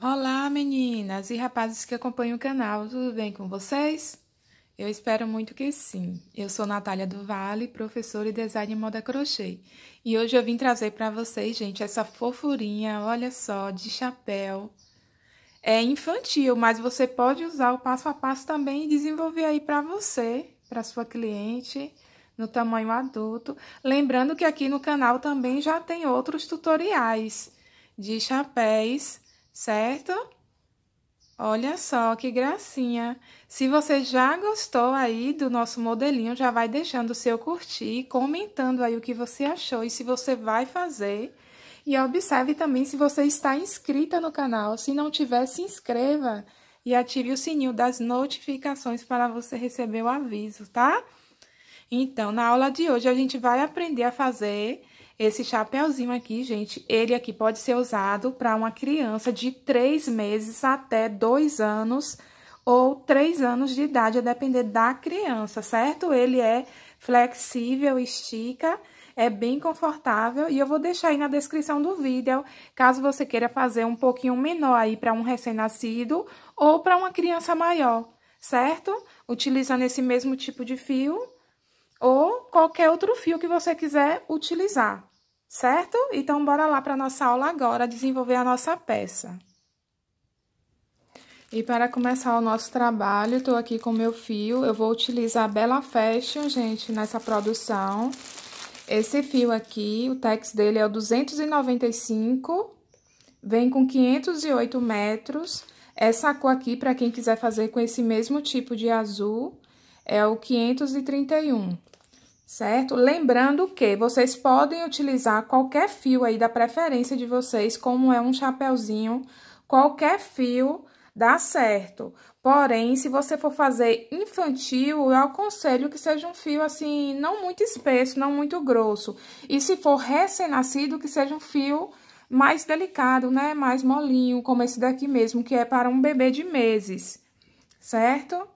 Olá, meninas e rapazes que acompanham o canal, tudo bem com vocês? Eu espero muito que sim. Eu sou Natália do Vale, professora e design moda crochê. E hoje eu vim trazer para vocês, gente, essa fofurinha, olha só, de chapéu. É infantil, mas você pode usar o passo a passo também e desenvolver aí para você, para sua cliente, no tamanho adulto. Lembrando que aqui no canal também já tem outros tutoriais de chapéus certo? Olha só que gracinha! Se você já gostou aí do nosso modelinho, já vai deixando o seu curtir, comentando aí o que você achou e se você vai fazer. E observe também se você está inscrita no canal. Se não tiver, se inscreva e ative o sininho das notificações para você receber o aviso, tá? Então, na aula de hoje, a gente vai aprender a fazer esse chapéuzinho aqui, gente, ele aqui pode ser usado para uma criança de três meses até dois anos ou três anos de idade, a depender da criança, certo? Ele é flexível, estica, é bem confortável e eu vou deixar aí na descrição do vídeo, caso você queira fazer um pouquinho menor aí para um recém-nascido ou para uma criança maior, certo? Utilizando esse mesmo tipo de fio, ou qualquer outro fio que você quiser utilizar, certo? Então, bora lá para nossa aula agora, desenvolver a nossa peça. E para começar o nosso trabalho, estou aqui com meu fio, eu vou utilizar a Bela Fashion, gente, nessa produção. Esse fio aqui, o tex dele é o 295, vem com 508 metros. Essa cor aqui, para quem quiser fazer com esse mesmo tipo de azul, é o 531, certo? Lembrando que vocês podem utilizar qualquer fio aí da preferência de vocês, como é um chapeuzinho, qualquer fio dá certo. Porém, se você for fazer infantil, eu aconselho que seja um fio assim, não muito espesso, não muito grosso. E se for recém-nascido, que seja um fio mais delicado, né? Mais molinho, como esse daqui mesmo, que é para um bebê de meses, certo?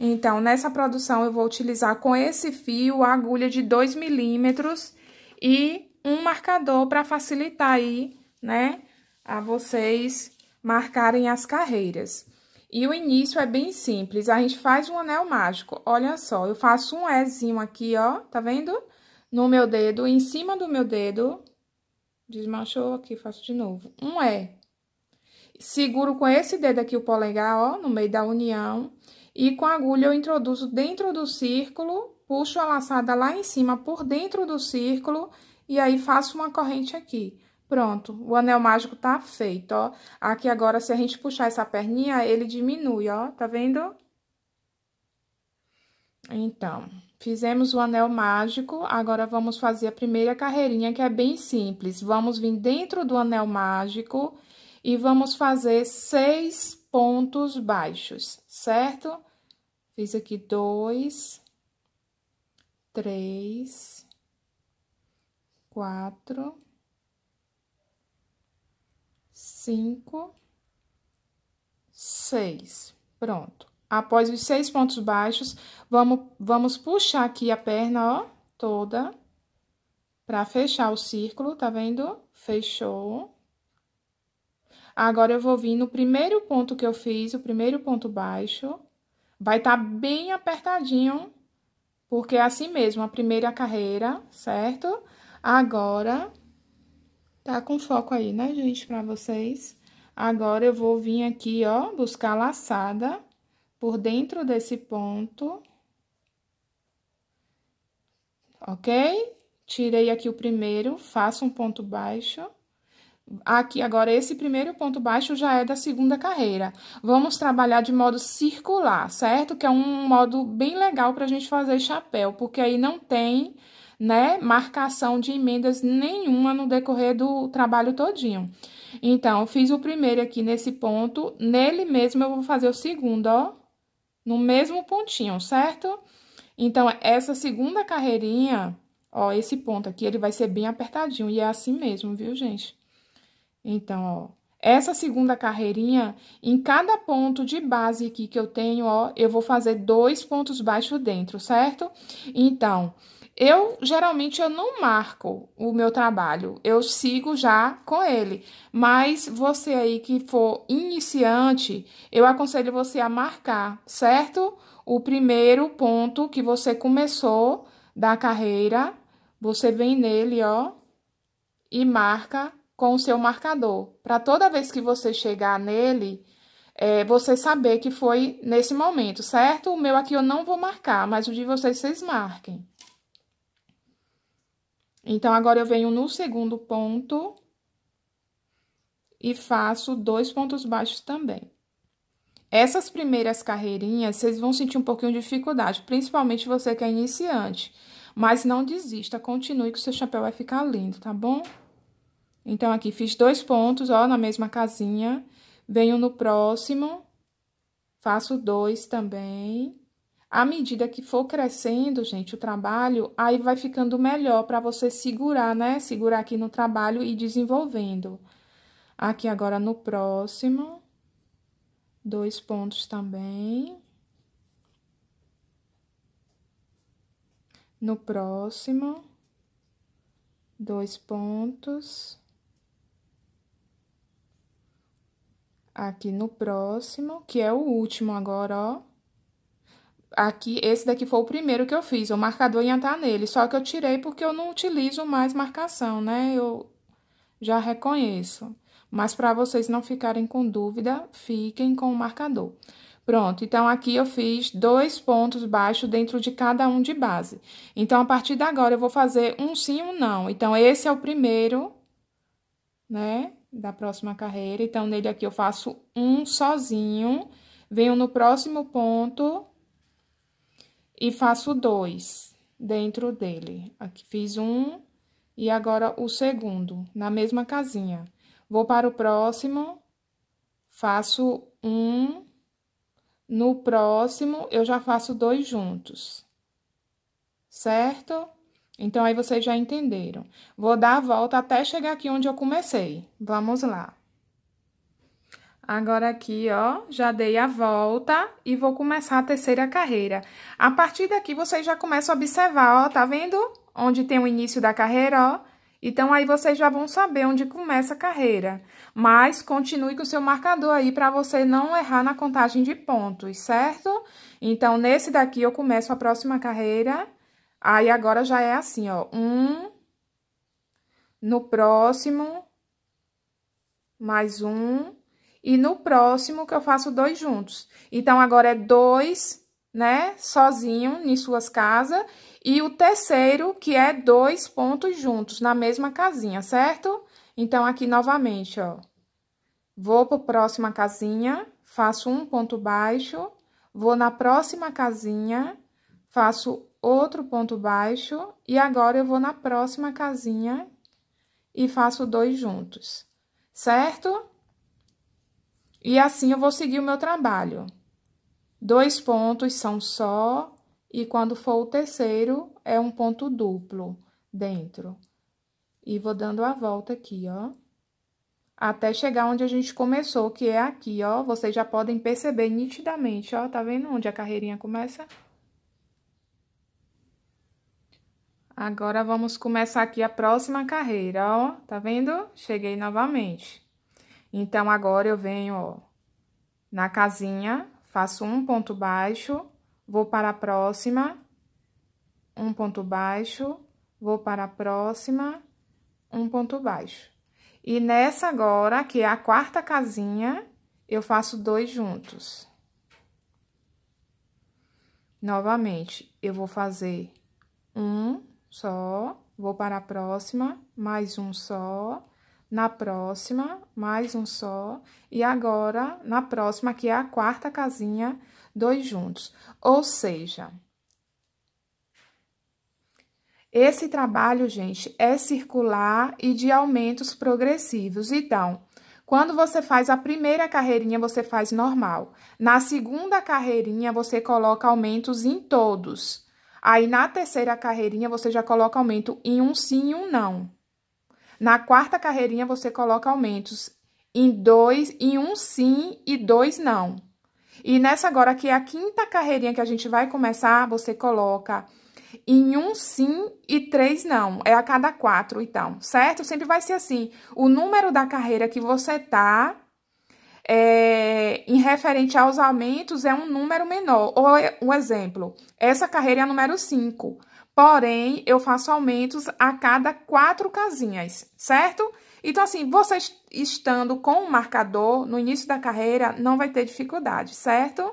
Então, nessa produção, eu vou utilizar com esse fio a agulha de 2 milímetros e um marcador para facilitar aí, né, a vocês marcarem as carreiras. E o início é bem simples, a gente faz um anel mágico, olha só, eu faço um Ezinho aqui, ó, tá vendo? No meu dedo, em cima do meu dedo, desmanchou aqui, faço de novo, um E. Seguro com esse dedo aqui o polegar, ó, no meio da união, e com a agulha eu introduzo dentro do círculo, puxo a laçada lá em cima por dentro do círculo e aí faço uma corrente aqui. Pronto, o anel mágico tá feito, ó. Aqui agora, se a gente puxar essa perninha, ele diminui, ó, tá vendo? Então, fizemos o anel mágico, agora vamos fazer a primeira carreirinha, que é bem simples. Vamos vir dentro do anel mágico e vamos fazer seis pontos baixos, certo? Fiz aqui dois, três, quatro, cinco, seis. Pronto. Após os seis pontos baixos, vamos, vamos puxar aqui a perna, ó, toda, pra fechar o círculo, tá vendo? Fechou. Agora, eu vou vir no primeiro ponto que eu fiz, o primeiro ponto baixo. Vai estar tá bem apertadinho, porque é assim mesmo, a primeira carreira, certo? Agora, tá com foco aí, né, gente, pra vocês? Agora, eu vou vir aqui, ó, buscar laçada por dentro desse ponto. Ok? Tirei aqui o primeiro, faço um ponto baixo. Aqui agora esse primeiro ponto baixo já é da segunda carreira. Vamos trabalhar de modo circular, certo? Que é um modo bem legal para a gente fazer chapéu, porque aí não tem, né, marcação de emendas nenhuma no decorrer do trabalho todinho. Então, fiz o primeiro aqui nesse ponto, nele mesmo eu vou fazer o segundo, ó, no mesmo pontinho, certo? Então, essa segunda carreirinha, ó, esse ponto aqui, ele vai ser bem apertadinho e é assim mesmo, viu, gente? Então, ó, essa segunda carreirinha, em cada ponto de base aqui que eu tenho, ó, eu vou fazer dois pontos baixos dentro, certo? Então, eu geralmente eu não marco o meu trabalho, eu sigo já com ele. Mas você aí que for iniciante, eu aconselho você a marcar, certo? O primeiro ponto que você começou da carreira, você vem nele, ó, e marca com o seu marcador, para toda vez que você chegar nele, é, você saber que foi nesse momento, certo? O meu aqui eu não vou marcar, mas o de vocês, vocês marquem. Então, agora eu venho no segundo ponto e faço dois pontos baixos também. Essas primeiras carreirinhas, vocês vão sentir um pouquinho de dificuldade, principalmente você que é iniciante. Mas não desista, continue que o seu chapéu vai ficar lindo, tá bom? Então, aqui fiz dois pontos, ó, na mesma casinha. Venho no próximo, faço dois também. À medida que for crescendo, gente, o trabalho, aí vai ficando melhor para você segurar, né? Segurar aqui no trabalho e desenvolvendo. Aqui agora no próximo, dois pontos também. No próximo, dois pontos. aqui no próximo, que é o último agora, ó. Aqui, esse daqui foi o primeiro que eu fiz, o marcador ia estar nele, só que eu tirei porque eu não utilizo mais marcação, né? Eu já reconheço. Mas para vocês não ficarem com dúvida, fiquem com o marcador. Pronto, então aqui eu fiz dois pontos baixos dentro de cada um de base. Então, a partir de agora, eu vou fazer um sim, um não. Então, esse é o primeiro, né? da próxima carreira. Então, nele aqui eu faço um sozinho, venho no próximo ponto e faço dois dentro dele. Aqui fiz um e agora o segundo, na mesma casinha. Vou para o próximo, faço um, no próximo eu já faço dois juntos, certo? Então, aí vocês já entenderam. Vou dar a volta até chegar aqui onde eu comecei. Vamos lá. Agora aqui, ó, já dei a volta e vou começar a terceira carreira. A partir daqui, vocês já começam a observar, ó, tá vendo? Onde tem o início da carreira, ó. Então, aí vocês já vão saber onde começa a carreira. Mas, continue com o seu marcador aí para você não errar na contagem de pontos, certo? Então, nesse daqui, eu começo a próxima carreira Aí agora já é assim, ó, um, no próximo, mais um, e no próximo que eu faço dois juntos. Então, agora é dois, né, sozinho, em suas casas, e o terceiro que é dois pontos juntos, na mesma casinha, certo? Então, aqui novamente, ó, vou para a próxima casinha, faço um ponto baixo, vou na próxima casinha, faço outro ponto baixo e agora eu vou na próxima casinha e faço dois juntos, certo? E assim eu vou seguir o meu trabalho. Dois pontos são só e quando for o terceiro é um ponto duplo dentro. E vou dando a volta aqui, ó. Até chegar onde a gente começou, que é aqui, ó. Vocês já podem perceber nitidamente, ó. Tá vendo onde a carreirinha começa? Agora, vamos começar aqui a próxima carreira, ó. Tá vendo? Cheguei novamente. Então, agora eu venho, ó, na casinha, faço um ponto baixo, vou para a próxima, um ponto baixo, vou para a próxima, um ponto baixo. E nessa agora, que é a quarta casinha, eu faço dois juntos. Novamente, eu vou fazer um, só, vou para a próxima, mais um só, na próxima, mais um só, e agora, na próxima, que é a quarta casinha, dois juntos. Ou seja, esse trabalho, gente, é circular e de aumentos progressivos. Então, quando você faz a primeira carreirinha, você faz normal. Na segunda carreirinha, você coloca aumentos em todos. Aí, na terceira carreirinha, você já coloca aumento em um sim e um não. Na quarta carreirinha, você coloca aumentos em dois, em um sim e dois não. E nessa agora, que é a quinta carreirinha que a gente vai começar, você coloca em um sim e três não. É a cada quatro, então, certo? Sempre vai ser assim. O número da carreira que você tá é, em referente aos aumentos é um número menor. Ou, é, um exemplo, essa carreira é a número 5. Porém, eu faço aumentos a cada quatro casinhas, certo? Então, assim, vocês estando com o marcador no início da carreira, não vai ter dificuldade, certo?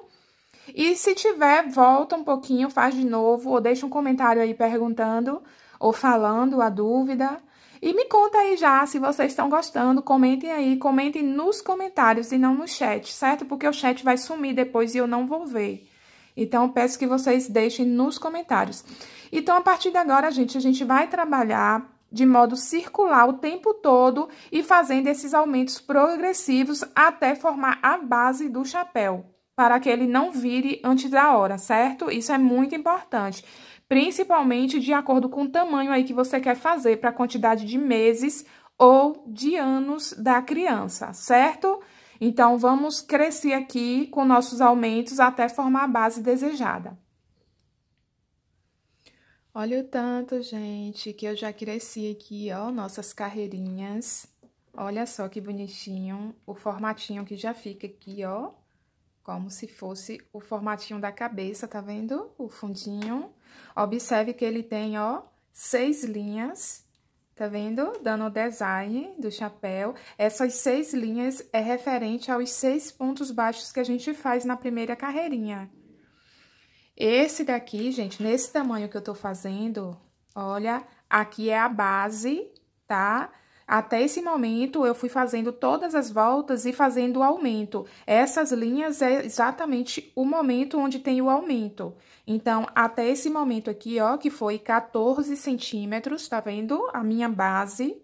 E se tiver, volta um pouquinho, faz de novo, ou deixa um comentário aí perguntando ou falando a dúvida. E me conta aí já se vocês estão gostando, comentem aí, comentem nos comentários e não no chat, certo? Porque o chat vai sumir depois e eu não vou ver. Então, peço que vocês deixem nos comentários. Então, a partir de agora, gente, a gente vai trabalhar de modo circular o tempo todo e fazendo esses aumentos progressivos até formar a base do chapéu, para que ele não vire antes da hora, certo? Isso é muito importante principalmente de acordo com o tamanho aí que você quer fazer para a quantidade de meses ou de anos da criança, certo? Então, vamos crescer aqui com nossos aumentos até formar a base desejada. Olha o tanto, gente, que eu já cresci aqui, ó, nossas carreirinhas. Olha só que bonitinho o formatinho que já fica aqui, ó. Como se fosse o formatinho da cabeça, tá vendo? O fundinho. Observe que ele tem, ó, seis linhas, tá vendo? Dando o design do chapéu. Essas seis linhas é referente aos seis pontos baixos que a gente faz na primeira carreirinha. Esse daqui, gente, nesse tamanho que eu tô fazendo, olha, aqui é a base, tá? Até esse momento, eu fui fazendo todas as voltas e fazendo o aumento. Essas linhas é exatamente o momento onde tem o aumento. Então, até esse momento aqui, ó, que foi 14 centímetros, tá vendo? A minha base.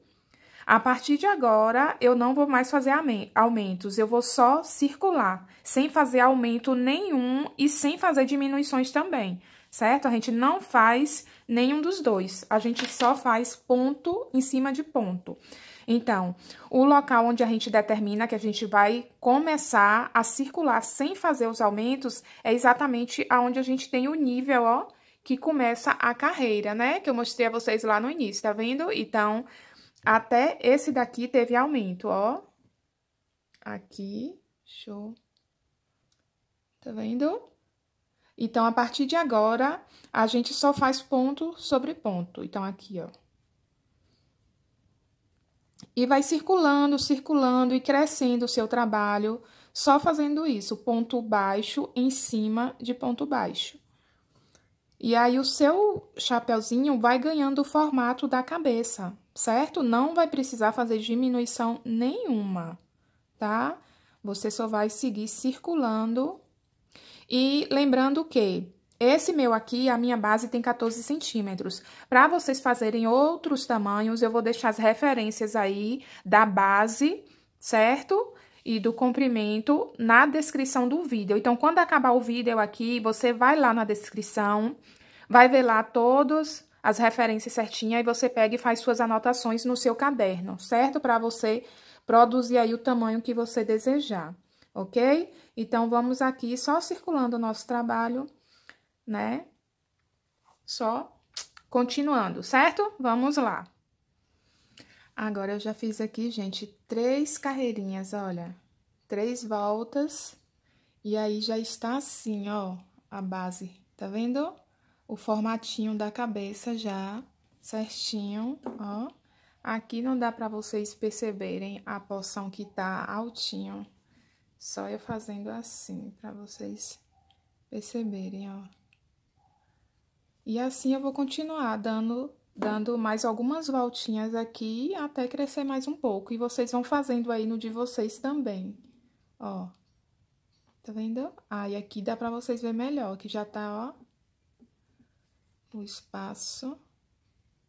A partir de agora, eu não vou mais fazer aumentos, eu vou só circular, sem fazer aumento nenhum e sem fazer diminuições também, certo? A gente não faz nenhum dos dois, a gente só faz ponto em cima de ponto. Então, o local onde a gente determina que a gente vai começar a circular sem fazer os aumentos é exatamente aonde a gente tem o nível, ó, que começa a carreira, né? Que eu mostrei a vocês lá no início, tá vendo? Então, até esse daqui teve aumento, ó. Aqui, show. Tá vendo? Então, a partir de agora, a gente só faz ponto sobre ponto. Então, aqui, ó. E vai circulando, circulando e crescendo o seu trabalho, só fazendo isso, ponto baixo em cima de ponto baixo. E aí o seu chapeuzinho vai ganhando o formato da cabeça, certo? Não vai precisar fazer diminuição nenhuma, tá? Você só vai seguir circulando e lembrando que esse meu aqui, a minha base tem 14 centímetros. Para vocês fazerem outros tamanhos, eu vou deixar as referências aí da base, certo? E do comprimento na descrição do vídeo. Então, quando acabar o vídeo aqui, você vai lá na descrição, vai ver lá todos as referências certinhas e você pega e faz suas anotações no seu caderno, certo? Para você produzir aí o tamanho que você desejar, ok? Então, vamos aqui só circulando o nosso trabalho né? Só continuando, certo? Vamos lá. Agora, eu já fiz aqui, gente, três carreirinhas, olha. Três voltas. E aí, já está assim, ó, a base. Tá vendo? O formatinho da cabeça já certinho, ó. Aqui não dá pra vocês perceberem a porção que tá altinho. Só eu fazendo assim, pra vocês perceberem, ó. E assim eu vou continuar dando, dando mais algumas voltinhas aqui até crescer mais um pouco. E vocês vão fazendo aí no de vocês também, ó. Tá vendo? Aí ah, aqui dá pra vocês ver melhor, que já tá, ó, o espaço.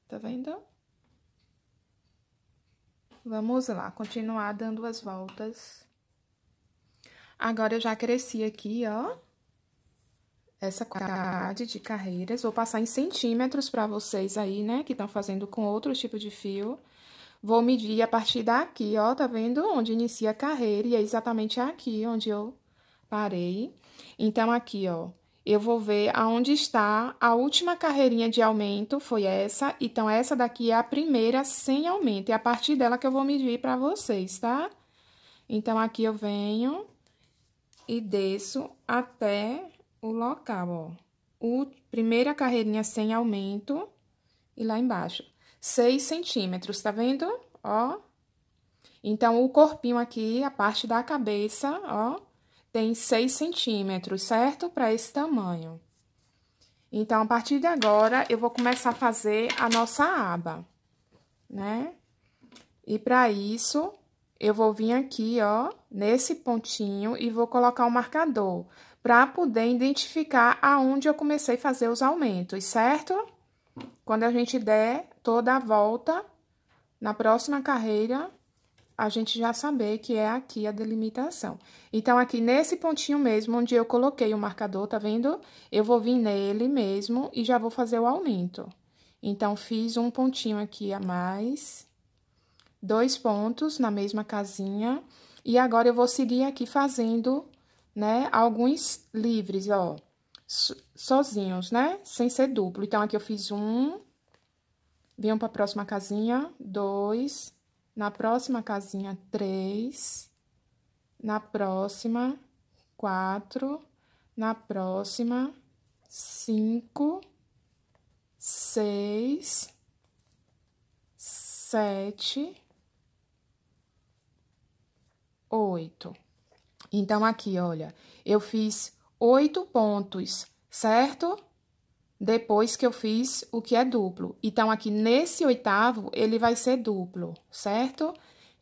Tá vendo? Vamos lá, continuar dando as voltas. Agora, eu já cresci aqui, ó essa quantidade de carreiras. Vou passar em centímetros para vocês aí, né, que estão fazendo com outro tipo de fio. Vou medir a partir daqui, ó, tá vendo? Onde inicia a carreira e é exatamente aqui onde eu parei. Então, aqui, ó, eu vou ver aonde está a última carreirinha de aumento, foi essa. Então, essa daqui é a primeira sem aumento, é a partir dela que eu vou medir para vocês, tá? Então, aqui eu venho e desço até o local, ó. O, primeira carreirinha sem aumento e lá embaixo. 6 centímetros, tá vendo? Ó. Então, o corpinho aqui, a parte da cabeça, ó, tem 6 centímetros, certo? Para esse tamanho. Então, a partir de agora, eu vou começar a fazer a nossa aba, né? E para isso, eu vou vir aqui, ó, nesse pontinho e vou colocar o um marcador para poder identificar aonde eu comecei a fazer os aumentos, certo? Quando a gente der toda a volta na próxima carreira, a gente já saber que é aqui a delimitação. Então, aqui nesse pontinho mesmo, onde eu coloquei o marcador, tá vendo? Eu vou vir nele mesmo e já vou fazer o aumento. Então, fiz um pontinho aqui a mais, dois pontos na mesma casinha, e agora eu vou seguir aqui fazendo né? Alguns livres, ó, sozinhos, né? Sem ser duplo. Então, aqui eu fiz um, venham para a próxima casinha, dois, na próxima casinha, três, na próxima, quatro, na próxima, cinco, seis, sete, oito. Então, aqui, olha, eu fiz oito pontos, certo? Depois que eu fiz o que é duplo. Então, aqui nesse oitavo, ele vai ser duplo, certo?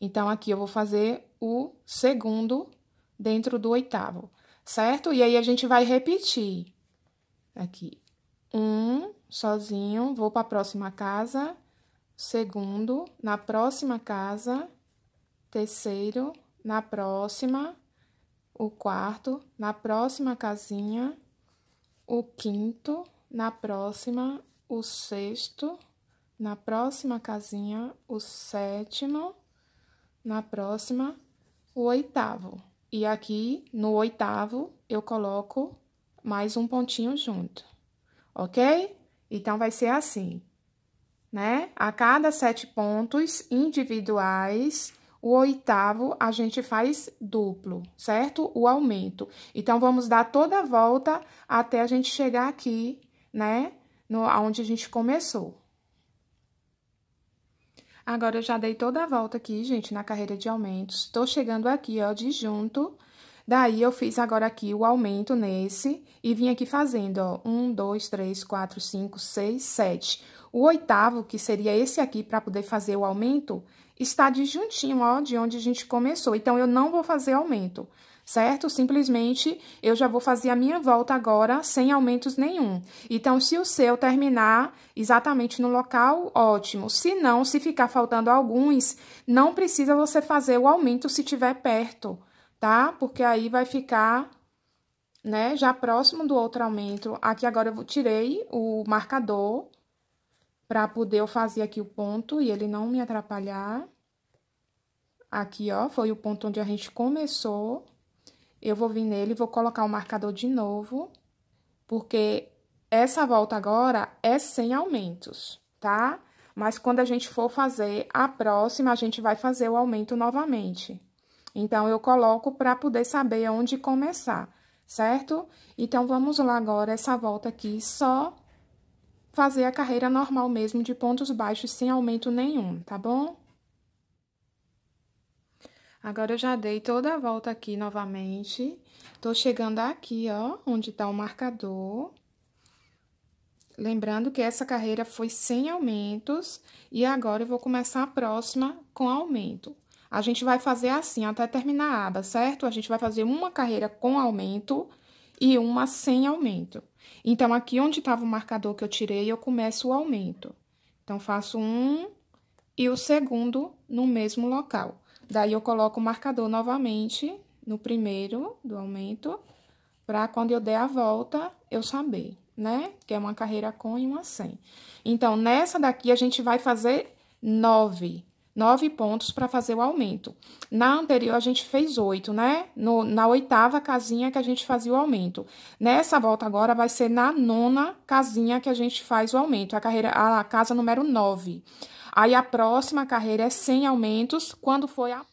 Então, aqui eu vou fazer o segundo dentro do oitavo, certo? E aí, a gente vai repetir. Aqui, um sozinho, vou para a próxima casa, segundo, na próxima casa, terceiro, na próxima, o quarto na próxima casinha, o quinto na próxima, o sexto na próxima casinha, o sétimo na próxima, o oitavo. E aqui no oitavo eu coloco mais um pontinho junto, ok? Então vai ser assim, né? A cada sete pontos individuais, o oitavo a gente faz duplo, certo? O aumento. Então, vamos dar toda a volta até a gente chegar aqui, né? No, onde a gente começou. Agora, eu já dei toda a volta aqui, gente, na carreira de aumentos. Tô chegando aqui, ó, de junto Daí, eu fiz agora aqui o aumento nesse e vim aqui fazendo, ó, um, dois, três, quatro, cinco, seis, sete. O oitavo, que seria esse aqui, para poder fazer o aumento, está de juntinho, ó, de onde a gente começou. Então, eu não vou fazer aumento, certo? Simplesmente, eu já vou fazer a minha volta agora sem aumentos nenhum. Então, se o seu terminar exatamente no local, ótimo. Se não, se ficar faltando alguns, não precisa você fazer o aumento se tiver perto, tá? Porque aí vai ficar, né, já próximo do outro aumento. Aqui agora eu tirei o marcador para poder eu fazer aqui o ponto e ele não me atrapalhar. Aqui, ó, foi o ponto onde a gente começou. Eu vou vir nele, vou colocar o marcador de novo, porque essa volta agora é sem aumentos, tá? Mas quando a gente for fazer a próxima, a gente vai fazer o aumento novamente. Então, eu coloco para poder saber onde começar, certo? Então, vamos lá agora, essa volta aqui, só fazer a carreira normal mesmo, de pontos baixos, sem aumento nenhum, tá bom? Agora, eu já dei toda a volta aqui novamente. Tô chegando aqui, ó, onde tá o marcador. Lembrando que essa carreira foi sem aumentos, e agora eu vou começar a próxima com aumento. A gente vai fazer assim até terminar a aba, certo? A gente vai fazer uma carreira com aumento e uma sem aumento. Então, aqui onde estava o marcador que eu tirei, eu começo o aumento. Então, faço um e o segundo no mesmo local. Daí, eu coloco o marcador novamente no primeiro do aumento, para quando eu der a volta, eu saber, né? Que é uma carreira com e uma sem. Então, nessa daqui, a gente vai fazer nove nove pontos para fazer o aumento. Na anterior, a gente fez oito, né? No, na oitava casinha que a gente fazia o aumento. Nessa volta agora, vai ser na nona casinha que a gente faz o aumento, a, carreira, a casa número nove. Aí, a próxima carreira é sem aumentos, quando foi a...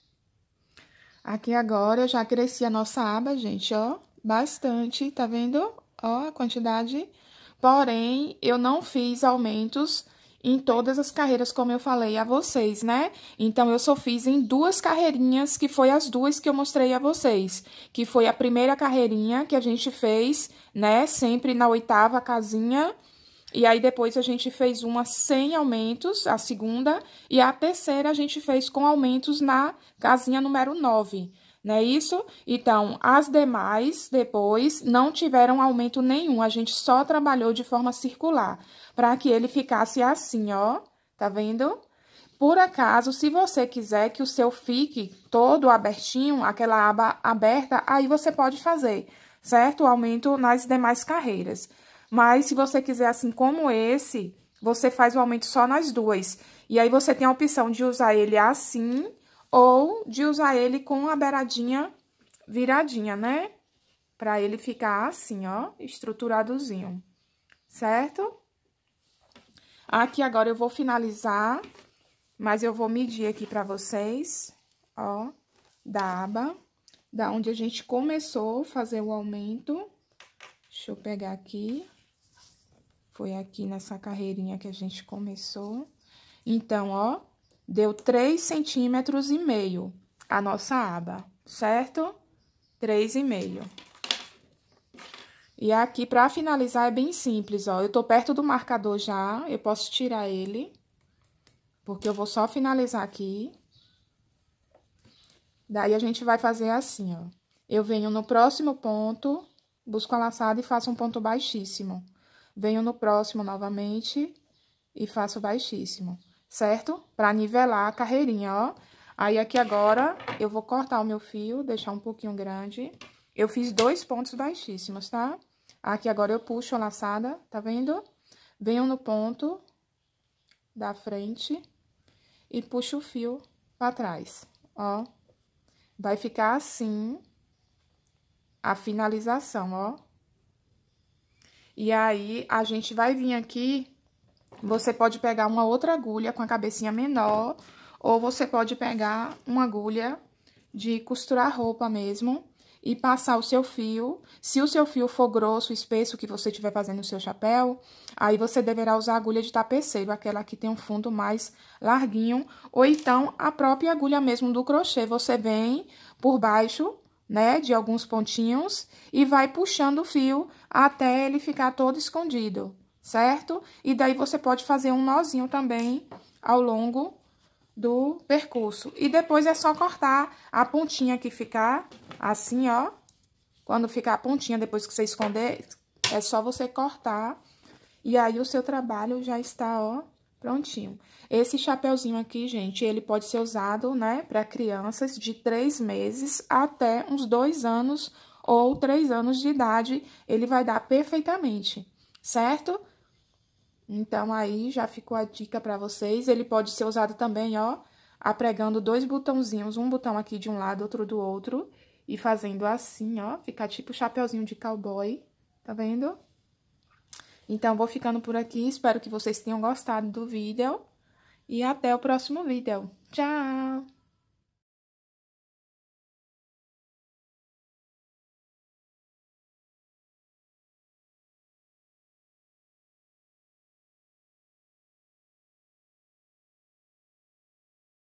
Aqui agora, eu já cresci a nossa aba, gente, ó, bastante, tá vendo? Ó, a quantidade. Porém, eu não fiz aumentos em todas as carreiras, como eu falei a vocês, né? Então, eu só fiz em duas carreirinhas, que foi as duas que eu mostrei a vocês. Que foi a primeira carreirinha que a gente fez, né? Sempre na oitava casinha. E aí, depois a gente fez uma sem aumentos, a segunda. E a terceira a gente fez com aumentos na casinha número 9 não é isso? Então, as demais, depois, não tiveram aumento nenhum, a gente só trabalhou de forma circular, para que ele ficasse assim, ó, tá vendo? Por acaso, se você quiser que o seu fique todo abertinho, aquela aba aberta, aí você pode fazer, certo? O aumento nas demais carreiras. Mas, se você quiser assim como esse, você faz o aumento só nas duas. E aí, você tem a opção de usar ele assim ou de usar ele com a beiradinha viradinha, né? Pra ele ficar assim, ó, estruturadozinho, certo? Aqui agora eu vou finalizar, mas eu vou medir aqui pra vocês, ó, da aba, da onde a gente começou a fazer o aumento. Deixa eu pegar aqui. Foi aqui nessa carreirinha que a gente começou. Então, ó, deu 3 centímetros e meio a nossa aba, certo? 3,5. E aqui, para finalizar, é bem simples, ó. Eu tô perto do marcador já, eu posso tirar ele, porque eu vou só finalizar aqui. Daí, a gente vai fazer assim, ó. Eu venho no próximo ponto, busco a laçada e faço um ponto baixíssimo. Venho no próximo novamente e faço baixíssimo certo? Pra nivelar a carreirinha, ó. Aí, aqui agora, eu vou cortar o meu fio, deixar um pouquinho grande. Eu fiz dois pontos baixíssimos, tá? Aqui agora eu puxo a laçada, tá vendo? Venho no ponto da frente e puxo o fio pra trás, ó. Vai ficar assim a finalização, ó. E aí, a gente vai vir aqui você pode pegar uma outra agulha com a cabecinha menor, ou você pode pegar uma agulha de costurar roupa mesmo e passar o seu fio. Se o seu fio for grosso, espesso, que você estiver fazendo o seu chapéu, aí você deverá usar a agulha de tapeceiro, aquela que tem um fundo mais larguinho, ou então a própria agulha mesmo do crochê. Você vem por baixo, né, de alguns pontinhos e vai puxando o fio até ele ficar todo escondido certo? E daí você pode fazer um nozinho também ao longo do percurso. E depois é só cortar a pontinha que ficar assim, ó. Quando ficar a pontinha, depois que você esconder, é só você cortar. E aí, o seu trabalho já está, ó, prontinho. Esse chapéuzinho aqui, gente, ele pode ser usado, né, para crianças de três meses até uns dois anos ou três anos de idade. Ele vai dar perfeitamente, certo? Então, aí já ficou a dica para vocês. Ele pode ser usado também, ó, apregando dois botãozinhos, um botão aqui de um lado, outro do outro, e fazendo assim, ó, ficar tipo chapeuzinho de cowboy, tá vendo? Então, vou ficando por aqui, espero que vocês tenham gostado do vídeo, e até o próximo vídeo. Tchau!